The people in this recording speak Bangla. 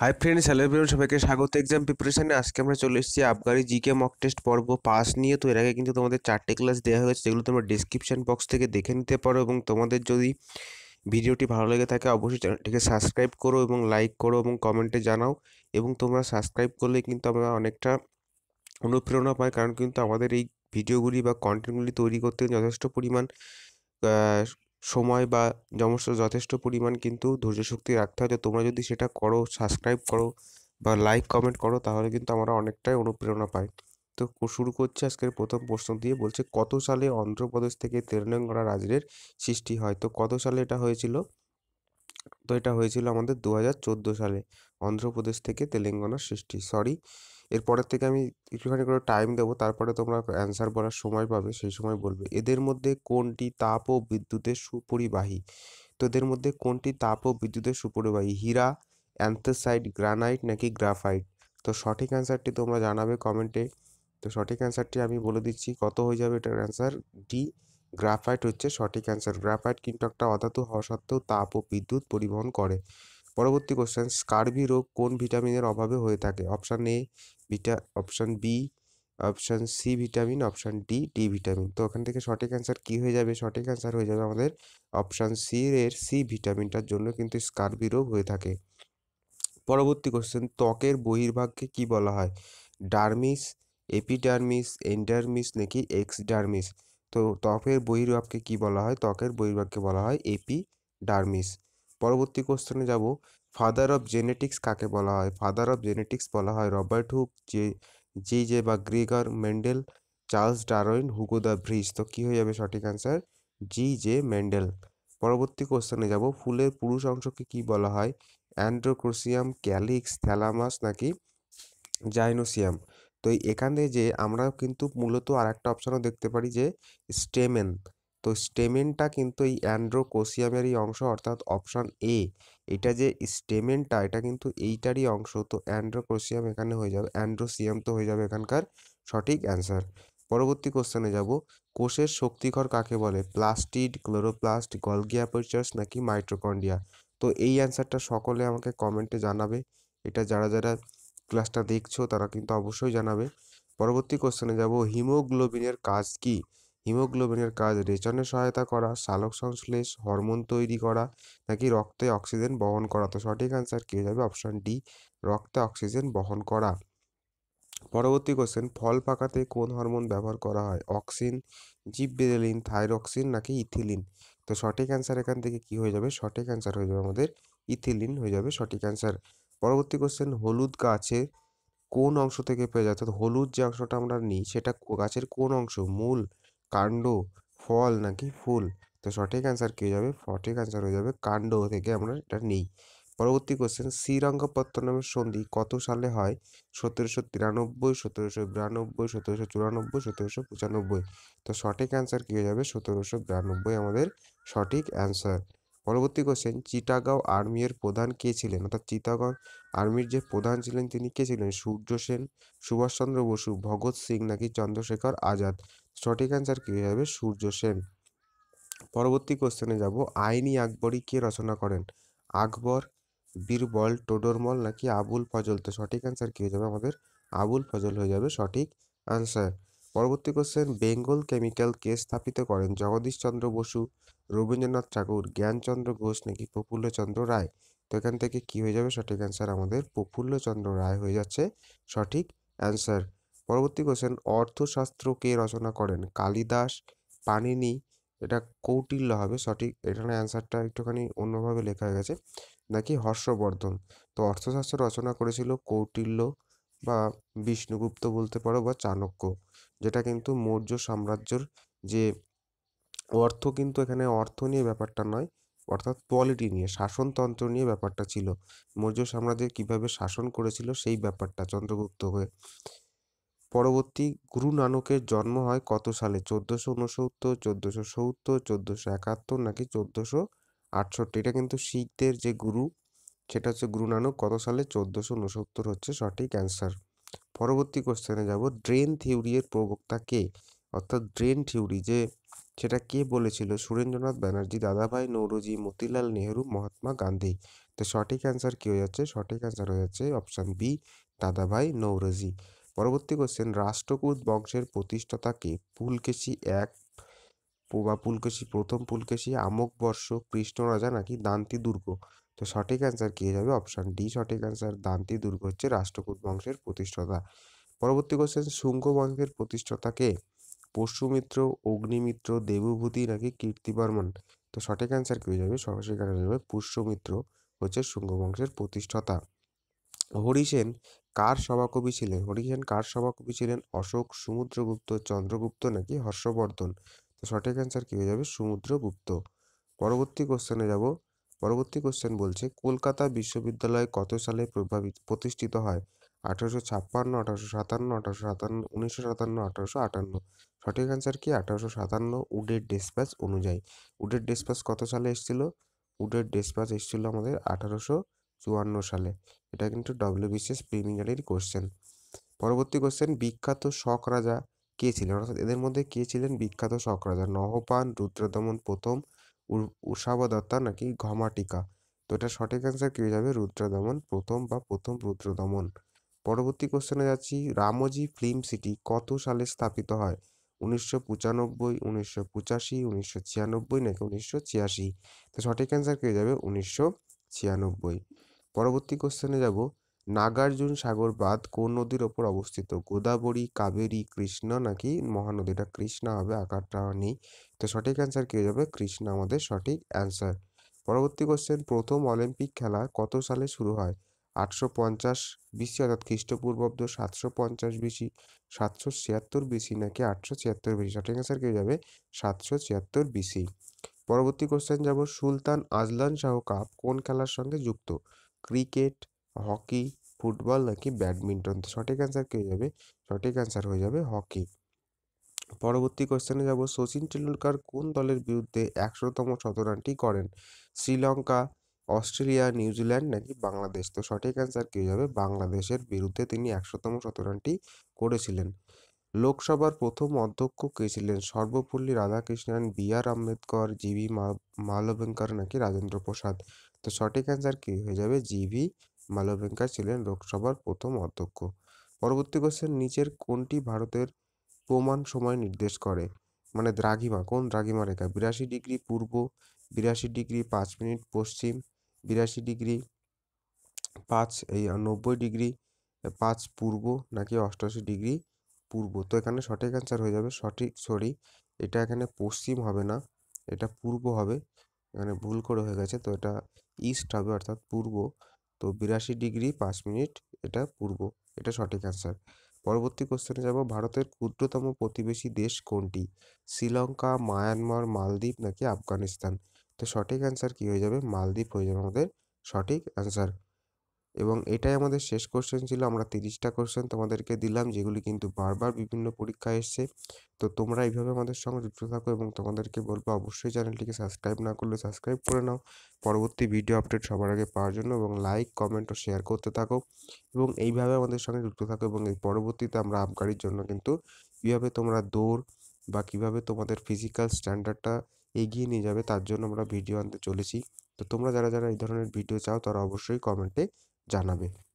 হাই ফ্রেন্ড সেলিব্রেট সবাইকে স্বাগত এক্সাম প্রিপারেশানে আজকে আমরা চলে এসেছি আবগারি জিকে মক টেস্ট পর্ব পাস নিয়ে তো এর আগে কিন্তু তোমাদের চারটে ক্লাস দেওয়া হয়েছে যেগুলো তোমরা ডিসক্রিপশান বক্স থেকে দেখে নিতে পারো এবং তোমাদের যদি ভিডিওটি ভালো লেগে থাকে অবশ্যই চ্যানেলটিকে সাবস্ক্রাইব করো এবং লাইক করো এবং কমেন্টে জানাও এবং তোমরা সাবস্ক্রাইব করলে কিন্তু আমরা অনেকটা অনুপ্রেরণা পাই কারণ কিন্তু আমাদের এই ভিডিওগুলি বা কন্টেন্টগুলি তৈরি করতে যথেষ্ট পরিমাণ সময় বা সমস্ত যথেষ্ট পরিমাণ কিন্তু ধৈর্য শক্তি রাখতে হয় তো তোমরা যদি সেটা করো সাবস্ক্রাইব করো বা লাইক কমেন্ট করো তাহলে কিন্তু আমরা অনেকটাই অনুপ্রেরণা পাই তো শুরু করছে আজকের প্রথম প্রশ্ন দিয়ে বলছে কত সালে অন্ধ্রপ্রদেশ থেকে তেলেঙ্গানা রাজ্যের সৃষ্টি হয় তো কত সালে এটা হয়েছিল তো এটা হয়েছিল আমাদের দু সালে অন্ধ্রপ্রদেশ থেকে তেলেঙ্গানার সৃষ্টি সরি এরপরের থেকে আমি একটুখানি করে টাইম দেবো তারপরে তোমরা অ্যান্সার বলার সময় পাবে সেই সময় বলবে এদের মধ্যে কোনটি তাপ ও বিদ্যুতের সুপরিবাহী তো এদের মধ্যে কোনটি তাপ ও বিদ্যুতের সুপরিবাহী হীরা অ্যান্থেসাইড গ্রানাইট নাকি গ্রাফাইট তো সঠিক অ্যান্সারটি তোমরা জানাবে কমেন্টে তো সঠিক অ্যান্সারটি আমি বলে দিচ্ছি কত হয়ে যাবে এটার অ্যান্সার ডি গ্রাফাইট হচ্ছে সঠিক অ্যান্সার গ্রাফাইট কিন্তু একটা অধাতু হওয়া সত্ত্বেও তাপ ও বিদ্যুৎ পরিবহন করে পরবর্তী কোশ্চেন স্কার্ভি রোগ কোন ভিটামিনের অভাবে হয়ে থাকে অপশান এ ভিটা option B option C vitamin option D D vitamin তো ওখান থেকে সঠিক অ্যান্সার কী হয়ে যাবে সঠিক অ্যান্সার হয়ে যাবে আমাদের অপশান সি এর সি ভিটামিনটার জন্য কিন্তু স্কার্ভি রোগ হয়ে থাকে পরবর্তী কোশ্চেন ত্বকের বহির্ভাগকে কি বলা হয় ডার্মিস এপিডার্মিস এন্ডারমিস নাকি এক্সডার্মিস তো ত্বকের বহির্ভাগকে কি বলা হয় ত্বকের বহির্ভাগকে বলা হয় এপিডার্মিস পরবর্তী কোশ্চেনে যাব ফাদার অফ জেনেটিক্স কাকে বলা হয় ফাদার অফ জেনেটিক্স বলা হয় রবার্ট হুক যে জি জে বা Gregor Mendel Charles Darwin Hugo de Vries তো কী হয়ে যাবে সঠিক অ্যান্সার জি জে মেন্ডেল পরবর্তী কোশ্চেনে যাব ফুলের পুরুষ অংশকে কি বলা হয় অ্যান্ড্রোক্রোসিয়াম ক্যালিক্স থ্যালামাস নাকি জাইনোসিয়াম তো এখানে যে আমরা কিন্তু মূলত আর একটা অপশানও দেখতে পারি যে স্টেমেন তো স্টেমেনটা কিন্তু এই অ্যান্ড্রোকোসিয়ামের এই অংশ অর্থাৎ অপশান এ এটা যে স্টেমেনটা এটা কিন্তু এইটারই অংশ তো অ্যান্ড্রোকোসিয়াম এখানে হয়ে যাবে অ্যান্ড্রোসিয়াম তো হয়ে যাবে এখানকার সঠিক অ্যান্সার পরবর্তী কোশ্চেনে যাব কোষের শক্তিঘর কাকে বলে প্লাস্টিড ক্লোরোপ্লাস্ট গলগিয়া পার্চার্স নাকি মাইট্রোকন্ডিয়া তো এই অ্যান্সারটা সকলে আমাকে কমেন্টে জানাবে এটা যারা যারা ক্লাসটা দেখছো তারা কিন্তু অবশ্যই জানাবে পরবর্তী কোশ্চেনে যাব হিমোগ্লোবিনের কাজ কী হিমোগ্লোবিনের কাজ রেচনে সহায়তা করা সালোক সংশ্লেষ হরমোন তৈরি করা নাকি রক্তে অক্সিজেন বহন করা তো সঠিক অ্যান্সার কী যাবে অপশান ডি রক্তে অক্সিজেন বহন করা পরবর্তী কোশ্চেন ফল পাকাতে কোন হরমোন ব্যবহার করা হয় অক্সিন জিপবেরেলিন থাইরক্সিন নাকি ইথিলিন তো সঠিক অ্যান্সার এখান থেকে কি হয়ে যাবে সঠিক অ্যান্সার হয়ে যাবে আমাদের ইথিলিন হয়ে যাবে সঠিক অ্যান্সার পরবর্তী কোশ্চেন হলুদ গাছে কোন অংশ থেকে পেয়ে যায় অর্থাৎ হলুদ যে অংশটা আমরা নিই সেটা গাছের কোন অংশ মূল কাণ্ড ফল নাকি ফুল তো সঠিক অ্যান্সার কী হয়ে যাবে সঠিক অ্যান্সার হয়ে যাবে কাণ্ড থেকে আমরা এটা নিই পরবর্তী কোশ্চেন শ্রীরঙ্গপত্তনমের সন্ধি কত সালে হয় সতেরোশো তিরানব্বই সতেরোশো বিরানব্বই সতেরোশো চুরানব্বই সতেরোশো পঁচানব্বই তো সঠিক অ্যান্সার কী হয়ে যাবে সতেরোশো বিরানব্বই আমাদের সঠিক অ্যান্সার পরবর্তী কোশ্চেন চিটাগাঁও আর্মির প্রধান কে ছিলেন অর্থাৎ চিটাগাঁও আর্মির যে প্রধান ছিলেন তিনি কে ছিলেন সূর্য সেন সুভাষচন্দ্র বসু ভগৎ সিং নাকি চন্দ্রশেখর আজাদ সঠিক অ্যান্সার কী হবে সূর্য সেন পরবর্তী কোশ্চেনে যাব আইনি আকবরই কে রচনা করেন আকবর বীরবল টোডরমল নাকি আবুল ফজল তো সঠিক অ্যান্সার কী হয়ে যাবে আমাদের আবুল ফজল হয়ে যাবে সঠিক অ্যান্সার পরবর্তী কোশ্চেন বেঙ্গল কেমিক্যাল কে স্থাপিত করেন জগদীশচন্দ্র বসু রবীন্দ্রনাথ ঠাকুর জ্ঞানচন্দ্র ঘোষ নাকি প্রফুল্লচন্দ্র রায় তো এখান থেকে কি হয়ে যাবে সঠিক অ্যান্সার আমাদের প্রফুল্লচন্দ্র রায় হয়ে যাচ্ছে সঠিক অ্যান্সার পরবর্তী কোশ্চেন অর্থশাস্ত্র কে রচনা করেন কালিদাস পানিনি এটা কৌটিল্য হবে সঠিক এখানে অ্যান্সারটা একটুখানি অন্যভাবে লেখা হয়ে গেছে নাকি হর্ষবর্ধন তো অর্থশাস্ত্র রচনা করেছিল কৌটিল্য বা বিষ্ণুগুপ্ত বলতে পারো বা চাণক্য যেটা কিন্তু মৌর্য সাম্রাজ্যর যে অর্থ কিন্তু এখানে অর্থ নিয়ে ব্যাপারটা নয় অর্থাৎ পলিটি নিয়ে শাসনতন্ত্র নিয়ে ব্যাপারটা ছিল মৌর্য সাম্রাজ্যে কিভাবে শাসন করেছিল সেই ব্যাপারটা চন্দ্রগুপ্ত হয়ে পরবর্তী গুরু নানকের জন্ম হয় কত সালে চোদ্দোশো উনসত্তর চোদ্দশো সত্তর চোদ্দশো একাত্তর নাকি চোদ্দশো আটষট্টি এটা কিন্তু শিখদের যে গুরু সেটা হচ্ছে গুরু নানক কত সালে চোদ্দোশো উনসত্তর হচ্ছে সঠিক অ্যান্সার পরবর্তী কোশ্চেনে যাব ড্রেন এর প্রবক্তা কে অর্থাৎ ড্রেন থিওরি যে সেটা কে বলেছিল সুরেন্দ্রনাথ ব্যানার্জি দাদাভাই নৌরজি মতিলাল নেহরু মহাত্মা গান্ধী তো সঠিক অ্যান্সার কী হয়ে যাচ্ছে সঠিক অ্যান্সার হয়ে যাচ্ছে অপশান বি দাদাভাই নৌরজি পরবর্তী কোশ্চেন রাষ্ট্রকূট বংশের প্রতিষ্ঠাতাকে পুলকেশি এক বা পুলকেশি প্রথম পুলকেশি আমক বর্ষ রাজা নাকি দান্তি দুর্গ তো সঠিক অ্যান্সার কী যাবে অপশান ডি সঠিক অ্যান্সার দান্তি দুর্গ হচ্ছে রাষ্ট্রকূট বংশের প্রতিষ্ঠাতা পরবর্তী কোশ্চেন শুঙ্গ বংশের প্রতিষ্ঠাতাকে পশুমিত্র অগ্নিমিত্র দেবভূতি নাকি কীর্তিবর্মন তো সঠিক অ্যান্সার কী হয়ে যাবে সরাসরি কাটা যাবে পুষ্যমিত্র হচ্ছে শুঙ্গ বংশের প্রতিষ্ঠাতা হরিসেন কার সভাকবি ছিলেন হরিসেন কার সভাকবি ছিলেন অশোক সমুদ্রগুপ্ত চন্দ্রগুপ্ত নাকি হর্ষবর্ধন তো সঠিক অ্যান্সার কী হয়ে যাবে সমুদ্রগুপ্ত পরবর্তী কোশ্চেনে যাব পরবর্তী কোশ্চেন বলছে কলকাতা বিশ্ববিদ্যালয় কত সালে প্রভাবিত প্রতিষ্ঠিত হয় আঠারোশো ছাপ্পান্ন আঠারোশো সাতান্ন আঠারোশো সাতান্ন উনিশশো সাতান্ন আঠারোশো আটান্ন সঠিক অ্যান্সার কি আঠারোশো সাতান্ন উডের ডেসপ্যাচ অনুযায়ী উডের ডেসপ্যাচ কত সালে এসেছিল উডের ডেসপ্যাচ এসেছিল আমাদের আঠারোশো চুয়ান্ন সালে এটা কিন্তু ডব্লিউ বিসিএস প্রিমিয়ারের কোশ্চেন পরবর্তী কোশ্চেন বিখ্যাত শক রাজা কে ছিলেন অর্থাৎ এদের মধ্যে কে ছিলেন বিখ্যাত শক রাজা নহপান রুদ্রদমন প্রথম উষাবদত্তা দত্তা নাকি ঘমাটিকা তো এটা সঠিক অ্যান্সার কি হয়ে যাবে রুদ্রদমন প্রথম বা প্রথম রুদ্রদমন পরবর্তী কোশ্চেনে যাচ্ছি রামজি ফিল্ম সিটি কত সালে স্থাপিত হয় উনিশশো পঁচানব্বই উনিশশো পঁচাশি উনিশশো ছিয়ানব্বই নাকি উনিশশো ছিয়াশি তো সঠিক অ্যান্সার কি হয়ে যাবে উনিশশো ছিয়ানব্বই পরবর্তী কোশ্চেনে যাব নাগার্জুন সাগর বাঁধ কোন নদীর ওপর অবস্থিত গোদাবরী কাবেরী কৃষ্ণা নাকি মহানদীটা কৃষ্ণা হবে আকারটা নেই তো সঠিক অ্যান্সার কী যাবে কৃষ্ণা আমাদের সঠিক অ্যান্সার পরবর্তী কোশ্চেন প্রথম অলিম্পিক খেলা কত সালে শুরু হয় আটশো পঞ্চাশ বিসি অর্থাৎ খ্রিস্টপূর্বাব্দ সাতশো পঞ্চাশ বিসি সাতশো ছিয়াত্তর বিসি নাকি আটশো ছিয়াত্তর বিসি সঠিক অ্যান্সার কে যাবে সাতশো ছিয়াত্তর বিসি পরবর্তী কোশ্চেন যাব সুলতান আজলান শাহ কাপ কোন খেলার সঙ্গে যুক্ত ক্রিকেট হকি ফুটবল নাকি ব্যাডমিন্টন তো সঠিক অ্যান্সার কী হয়ে যাবে সঠিক অ্যান্সার হয়ে যাবে হকি পরবর্তী কোশ্চেনে যাব সচিন টেন্ডুলকার কোন দলের বিরুদ্ধে একশোতম শতরানটি করেন শ্রীলঙ্কা অস্ট্রেলিয়া নিউজিল্যান্ড নাকি বাংলাদেশ তো সঠিক অ্যান্সার কী যাবে বাংলাদেশের বিরুদ্ধে তিনি একশোতম শতরানটি করেছিলেন লোকসভার প্রথম অধ্যক্ষ কে ছিলেন Sarvepalli Radhakrishnan B R Ambedkar GV Mavalankar নাকি রাজেন্দ্র প্রসাদ তো সঠিক অ্যান্সার কী হয়ে যাবে জিভি মালবেঙ্কা ছিলেন লোকসভার প্রথম অধ্যক্ষ পরবর্তী কোশ্চেন নিচের কোনটি ভারতের প্রমাণ সময় নির্দেশ করে মানে দ্রাঘিমা কোন দ্রাঘিমা রেখা বিরাশি ডিগ্রি পূর্ব বিরাশি ডিগ্রি পাঁচ মিনিট পশ্চিম বিরাশি ডিগ্রি পাঁচ এই নব্বই ডিগ্রি পাঁচ পূর্ব নাকি অষ্টআশি ডিগ্রি পূর্ব তো এখানে সঠিক অ্যান্সার হয়ে যাবে সঠিক সরি এটা এখানে পশ্চিম হবে না এটা পূর্ব হবে এখানে ভুল করে হয়ে গেছে তো এটা ইস্ট হবে অর্থাৎ পূর্ব তো বিরাশি ডিগ্রি পাঁচ মিনিট এটা পূর্ব এটা সঠিক অ্যান্সার পরবর্তী কোশ্চেনে যাব ভারতের ক্ষুদ্রতম প্রতিবেশী দেশ কোনটি শ্রীলঙ্কা মায়ানমার মালদ্বীপ নাকি আফগানিস্তান তো সঠিক অ্যান্সার কী হয়ে যাবে মালদ্বীপ হয়ে যাবে আমাদের সঠিক অ্যান্সার এবং এটাই আমাদের শেষ কোশ্চেন ছিল আমরা তিরিশটা কোশ্চেন তোমাদেরকে দিলাম যেগুলি কিন্তু বারবার বিভিন্ন পরীক্ষায় এসছে তো তোমরা এইভাবে আমাদের সঙ্গে যুক্ত থাকো এবং তোমাদেরকে বলবো অবশ্যই চ্যানেলটিকে সাবস্ক্রাইব না করলে সাবস্ক্রাইব করে নাও পরবর্তী ভিডিও আপডেট সবার আগে পাওয়ার জন্য এবং লাইক কমেন্ট ও শেয়ার করতে থাকো এবং এইভাবে আমাদের সঙ্গে যুক্ত থাকো এবং এই পরবর্তীতে আমরা আপকারির জন্য কিন্তু কীভাবে তোমরা দৌড় বা কীভাবে তোমাদের ফিজিক্যাল স্ট্যান্ডার্ডটা এগিয়ে নিয়ে যাবে তার জন্য আমরা ভিডিও আনতে চলেছি তো তোমরা যারা যারা এই ধরনের ভিডিও চাও তারা অবশ্যই কমেন্টে জানাবে